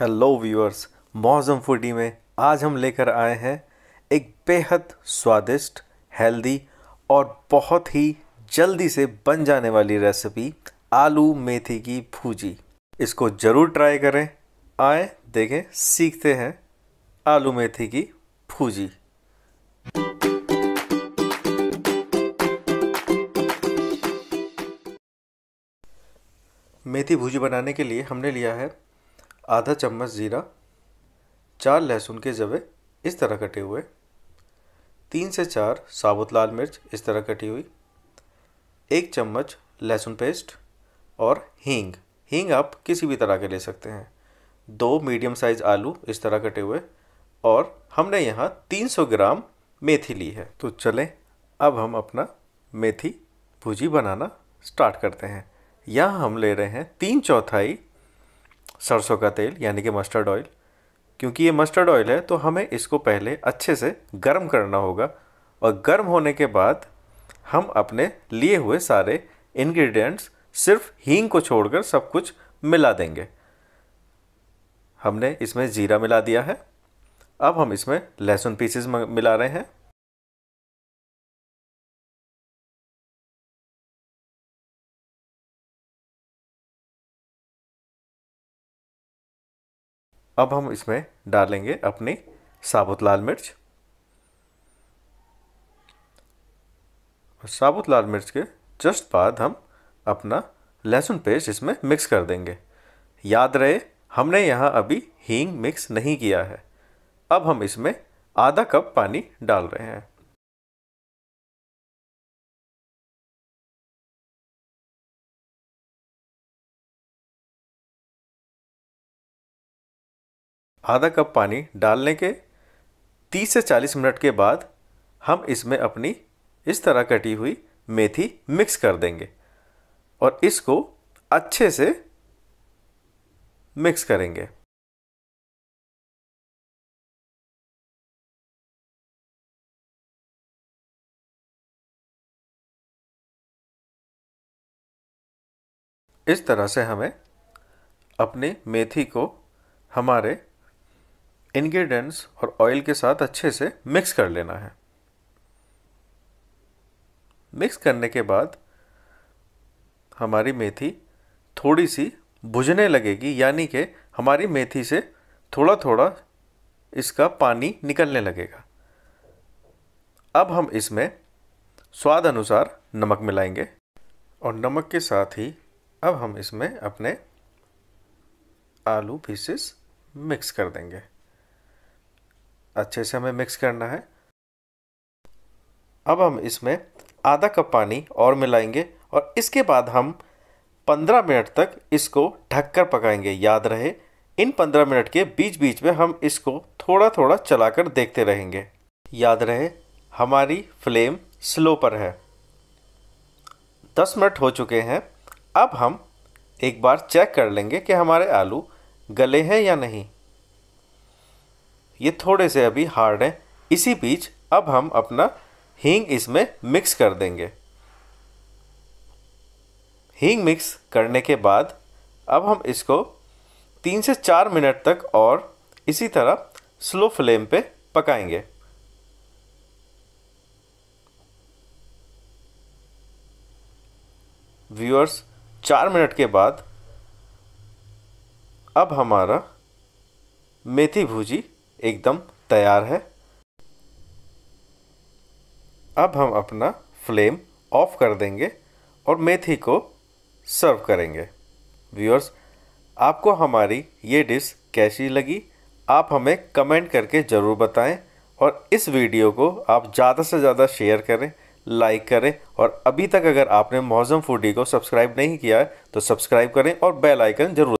hello viewers मौजम foodie में आज हम लेकर आए हैं एक बेहद स्वादिष्ट हेल्दी और बहुत ही जल्दी से बन जाने वाली रेसिपी आलू मेथी की भूजी इसको ज़रूर ट्राई करें आए देखें सीखते हैं आलू मेथी की भूजी मेथी भूजी बनाने के लिए हमने लिया है आधा चम्मच ज़ीरा चार लहसुन के जवे इस तरह कटे हुए तीन से चार साबुत लाल मिर्च इस तरह कटी हुई एक चम्मच लहसुन पेस्ट और हींग हींग आप किसी भी तरह के ले सकते हैं दो मीडियम साइज़ आलू इस तरह कटे हुए और हमने यहाँ 300 ग्राम मेथी ली है तो चलें अब हम अपना मेथी भुजी बनाना स्टार्ट करते हैं यहाँ हम ले रहे हैं तीन चौथाई सरसों का तेल यानी कि मस्टर्ड ऑयल क्योंकि ये मस्टर्ड ऑयल है तो हमें इसको पहले अच्छे से गर्म करना होगा और गर्म होने के बाद हम अपने लिए हुए सारे इंग्रेडिएंट्स सिर्फ हींग को छोड़कर सब कुछ मिला देंगे हमने इसमें ज़ीरा मिला दिया है अब हम इसमें लहसुन पीसेस मिला रहे हैं अब हम इसमें डालेंगे अपनी साबुत लाल मिर्च साबुत लाल मिर्च के जस्ट बाद हम अपना लहसुन पेस्ट इसमें मिक्स कर देंगे याद रहे हमने यहाँ अभी हींग मिक्स नहीं किया है अब हम इसमें आधा कप पानी डाल रहे हैं आधा कप पानी डालने के 30 से 40 मिनट के बाद हम इसमें अपनी इस तरह कटी हुई मेथी मिक्स कर देंगे और इसको अच्छे से मिक्स करेंगे इस तरह से हमें अपनी मेथी को हमारे इन्ग्रीडियंट्स और ऑयल के साथ अच्छे से मिक्स कर लेना है मिक्स करने के बाद हमारी मेथी थोड़ी सी भुजने लगेगी यानी कि हमारी मेथी से थोड़ा थोड़ा इसका पानी निकलने लगेगा अब हम इसमें स्वाद अनुसार नमक मिलाएंगे और नमक के साथ ही अब हम इसमें अपने आलू पीसेस मिक्स कर देंगे अच्छे से हमें मिक्स करना है अब हम इसमें आधा कप पानी और मिलाएंगे और इसके बाद हम 15 मिनट तक इसको ढककर पकाएंगे याद रहे इन 15 मिनट के बीच बीच में हम इसको थोड़ा थोड़ा चलाकर देखते रहेंगे याद रहे हमारी फ्लेम स्लो पर है 10 मिनट हो चुके हैं अब हम एक बार चेक कर लेंगे कि हमारे आलू गले हैं या नहीं ये थोड़े से अभी हार्ड हैं इसी बीच अब हम अपना हींग इसमें मिक्स कर देंगे हींग मिक्स करने के बाद अब हम इसको तीन से चार मिनट तक और इसी तरह स्लो फ्लेम पे पकाएंगे व्यूअर्स चार मिनट के बाद अब हमारा मेथी भूजी एकदम तैयार है अब हम अपना फ्लेम ऑफ कर देंगे और मेथी को सर्व करेंगे व्यूअर्स आपको हमारी ये डिश कैसी लगी आप हमें कमेंट करके ज़रूर बताएं और इस वीडियो को आप ज़्यादा से ज़्यादा शेयर करें लाइक करें और अभी तक अगर आपने मौजम फूडी को सब्सक्राइब नहीं किया है तो सब्सक्राइब करें और बेल आइकन ज़रूर